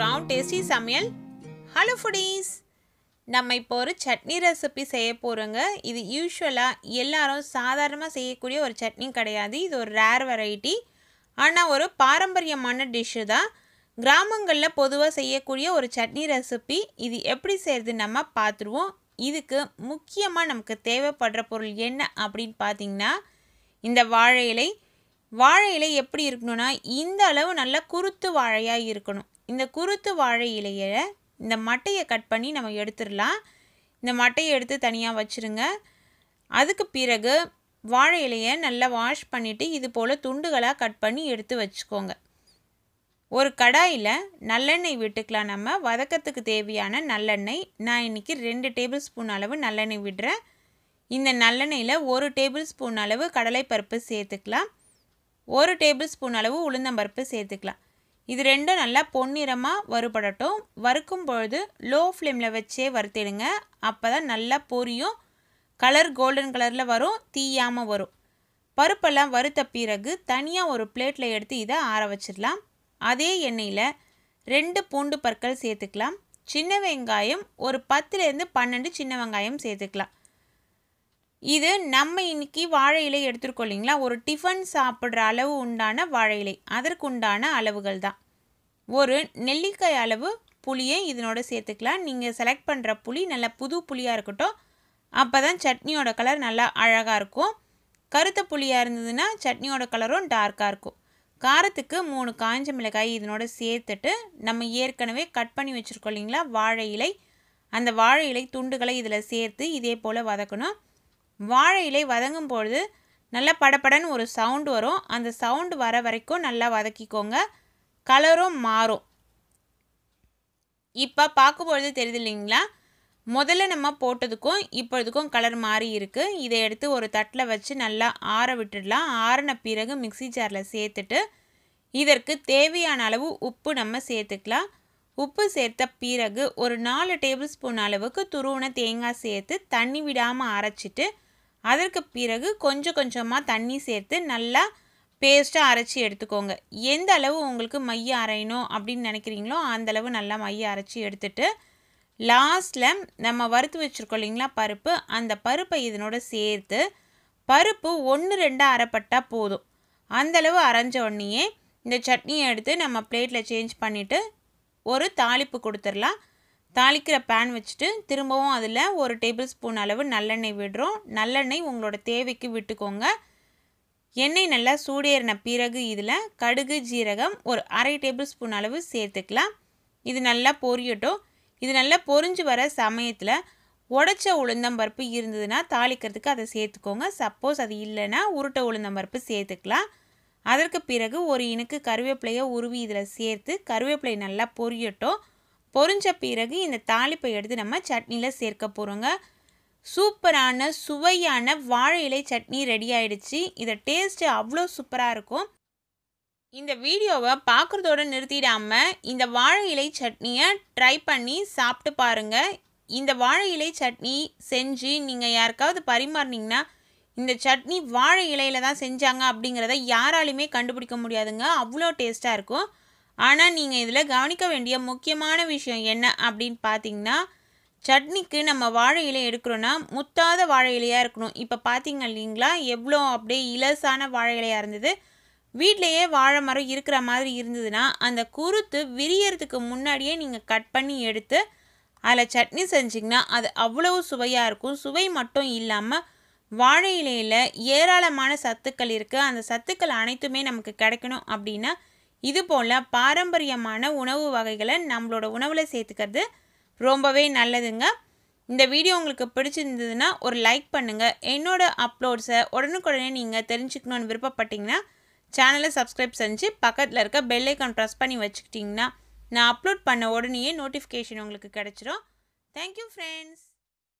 ground tasty சமையல் hello foodies நம்ம இப்போ ஒரு சட்னி ரெசிபி செய்ய போகிறோங்க இது யூஸ்வலாக எல்லாரும் சாதாரணமாக செய்யக்கூடிய ஒரு சட்னி கிடையாது இது ஒரு ரேர் வெரைட்டி ஆனால் ஒரு பாரம்பரியமான டிஷ்ஷு தான் கிராமங்களில் பொதுவாக செய்யக்கூடிய ஒரு சட்னி ரெசிபி இது எப்படி செய்கிறது நம்ம பார்த்துருவோம் இதுக்கு முக்கியமாக நமக்கு தேவைப்படுற பொருள் என்ன அப்படின்னு பார்த்தீங்கன்னா இந்த வாழை இலை வாழை இலை எப்படி இருக்கணும்னா இந்த அளவு நல்லா குருத்து வாழையாக இருக்கணும் இந்த குருத்து வாழை இலையை இந்த மட்டையை கட் பண்ணி நம்ம எடுத்துடலாம் இந்த மட்டையை எடுத்து தனியாக வச்சுருங்க அதுக்கு பிறகு வாழை இலையை நல்லா வாஷ் பண்ணிவிட்டு இது போல் துண்டுகளாக கட் பண்ணி எடுத்து வச்சுக்கோங்க ஒரு கடாயில் நல்லெண்ணெய் விட்டுக்கலாம் நம்ம வதக்கத்துக்கு தேவையான நல்லெண்ணெய் நான் இன்றைக்கி ரெண்டு டேபிள் ஸ்பூன் அளவு நல்லெண்ணெய் விடுறேன் இந்த நல்லெண்ணெயில் ஒரு டேபிள் ஸ்பூன் அளவு கடலைப்பருப்பு சேர்த்துக்கலாம் ஒரு டேபிள் ஸ்பூன் அளவு உளுந்தம்பருப்பு சேர்த்துக்கலாம் இது ரெண்டும் நல்லா பொன்னிறமாக வறுபடட்டும் வறுக்கும் பொழுது லோ ஃப்ளேமில் வச்சே வறுத்திடுங்க அப்போ தான் நல்லா பொரியும் கலர் கோல்டன் கலரில் வரும் தீயாமல் வரும் பருப்பெல்லாம் வறுத்த பிறகு தனியாக ஒரு பிளேட்டில் எடுத்து இதை ஆற வச்சிடலாம் அதே எண்ணெயில் ரெண்டு பூண்டு பற்கள் சேர்த்துக்கலாம் சின்ன வெங்காயம் ஒரு பத்துலேருந்து பன்னெண்டு சின்ன வெங்காயம் சேர்த்துக்கலாம் இது நம்ம இன்னைக்கு வாழை இலை எடுத்துருக்கோம் இல்லைங்களா ஒரு டிஃபன் சாப்பிட்ற அளவு உண்டான வாழை இலை அதற்கு உண்டான அளவுகள் தான் ஒரு நெல்லிக்காய் அளவு புளியை இதனோட சேர்த்துக்கலாம் நீங்கள் செலக்ட் பண்ணுற புளி நல்லா புது புளியாக இருக்கட்டும் அப்போ தான் சட்னியோட கலர் நல்லா அழகாக இருக்கும் கருத்த புளியாக இருந்ததுன்னா சட்னியோட கலரும் டார்க்காக இருக்கும் காரத்துக்கு மூணு காஞ்ச மிளகாய் இதனோட சேர்த்துட்டு நம்ம ஏற்கனவே கட் பண்ணி வச்சுருக்கோம் இல்லைங்களா வாழை இலை அந்த வாழை இலை துண்டுகளை இதில் சேர்த்து இதே போல் வதக்கணும் வாழை இலை வதங்கும் பொழுது நல்லா படப்படன்னு ஒரு சவுண்டு வரும் அந்த சவுண்டு வர வரைக்கும் நல்லா வதக்கிக்கோங்க கலரும் மாறும் இப்போ பார்க்கும்பொழுது தெரியுது இல்லைங்களா முதல்ல நம்ம போட்டதுக்கும் இப்பொழுதுக்கும் கலர் மாறி இருக்குது இதை எடுத்து ஒரு தட்டில் வச்சு நல்லா ஆற விட்டுடலாம் ஆறின பிறகு மிக்சி ஜாரில் சேர்த்துட்டு இதற்கு தேவையான அளவு உப்பு நம்ம சேர்த்துக்கலாம் உப்பு சேர்த்த பிறகு ஒரு நாலு டேபிள் ஸ்பூன் அளவுக்கு துருவன தேங்காய் சேர்த்து தண்ணி விடாமல் அரைச்சிட்டு அதற்கு பிறகு கொஞ்சம் கொஞ்சமாக தண்ணி சேர்த்து நல்லா பேஸ்ட்டாக அரைச்சி எடுத்துக்கோங்க எந்த அளவு உங்களுக்கு மைய அரையணும் அப்படின்னு நினைக்கிறீங்களோ அந்தளவு நல்லா மைய அரைச்சி எடுத்துட்டு லாஸ்ட்டில் நம்ம வறுத்து வச்சுருக்கோம் இல்லைங்களா பருப்பு அந்த பருப்பை இதனோட சேர்த்து பருப்பு ஒன்று ரெண்டாக அரைப்பட்டால் போதும் அந்தளவு அரைஞ்ச உடனேயே இந்த சட்னியை எடுத்து நம்ம பிளேட்டில் சேஞ்ச் பண்ணிவிட்டு ஒரு தாளிப்பு கொடுத்துடலாம் தாளிக்கிற பேன் வச்சுட்டு திரும்பவும் அதில் ஒரு டேபிள் ஸ்பூன் அளவு நல்லெண்ணெய் விடுறோம் நல்லெண்ணெய் உங்களோட தேவைக்கு விட்டுக்கோங்க எண்ணெய் நல்லா சூடேறின பிறகு இதில் கடுகு ஜீரகம் ஒரு அரை டேபிள் ஸ்பூன் அளவு சேர்த்துக்கலாம் இது நல்லா பொரியட்டும் இது நல்லா பொரிஞ்சு வர சமயத்தில் உடச்ச உளுந்தம்பருப்பு இருந்ததுன்னா தாளிக்கிறதுக்கு அதை சேர்த்துக்கோங்க சப்போஸ் அது இல்லைன்னா உருட்டை உளுந்தம்பருப்பு சேர்த்துக்கலாம் அதற்கு பிறகு ஒரு இனுக்கு கருவேப்பிலையை உருவி இதில் சேர்த்து கருவேப்பிலை நல்லா பொரியட்டும் பொறிஞ்ச பிறகு இந்த தாளிப்பை எடுத்து நம்ம சட்னியில் சேர்க்க போகிறோங்க சூப்பரான சுவையான வாழை இலை சட்னி ரெடி ஆயிடுச்சு இதை டேஸ்ட்டு அவ்வளோ சூப்பராக இருக்கும் இந்த வீடியோவை பார்க்குறதோடு நிறுத்திடாமல் இந்த வாழை இலை சட்னியை ட்ரை பண்ணி சாப்பிட்டு பாருங்கள் இந்த வாழை இலை சட்னி செஞ்சு நீங்கள் யாருக்காவது பரிமாறினீங்கன்னா இந்த சட்னி வாழை இலையில் தான் செஞ்சாங்க அப்படிங்கிறத யாராலையுமே கண்டுபிடிக்க முடியாதுங்க அவ்வளோ டேஸ்ட்டாக இருக்கும் ஆனால் நீங்கள் இதில் கவனிக்க வேண்டிய முக்கியமான விஷயம் என்ன அப்படின்னு பார்த்தீங்கன்னா சட்னிக்கு நம்ம வாழை இலை எடுக்கிறோன்னா முத்தாத வாழை இலையாக இருக்கணும் இப்போ பார்த்தீங்க இல்லைங்களா எவ்வளோ அப்படியே இலசான வாழை இலையாக இருந்தது வீட்லேயே வாழை மரம் இருக்கிற மாதிரி இருந்ததுன்னா அந்த குருத்து விரியறதுக்கு முன்னாடியே நீங்கள் கட் பண்ணி எடுத்து அதில் சட்னி செஞ்சிங்கன்னா அது அவ்வளவு சுவையாக இருக்கும் சுவை மட்டும் இல்லாமல் வாழை இலையில் ஏராளமான சத்துக்கள் இருக்குது அந்த சத்துக்கள் அனைத்துமே நமக்கு கிடைக்கணும் அப்படின்னா இது போல் பாரம்பரியமான உணவு வகைகளை நம்மளோட உணவில் சேர்த்துக்கிறது ரொம்பவே நல்லதுங்க இந்த வீடியோ உங்களுக்கு பிடிச்சிருந்ததுன்னா ஒரு லைக் பண்ணுங்கள் என்னோடய அப்லோட்ஸை உடனுக்குடனே நீங்கள் தெரிஞ்சுக்கணுன்னு விருப்பப்பட்டிங்கன்னா சேனலை சப்ஸ்கிரைப் செஞ்சு பக்கத்தில் இருக்க பெல்லைக்கான் ப்ரெஸ் பண்ணி வச்சுக்கிட்டிங்கன்னா நான் அப்லோட் பண்ண உடனேயே நோட்டிஃபிகேஷன் உங்களுக்கு கிடச்சிரும் தேங்க்யூ ஃப்ரெண்ட்ஸ்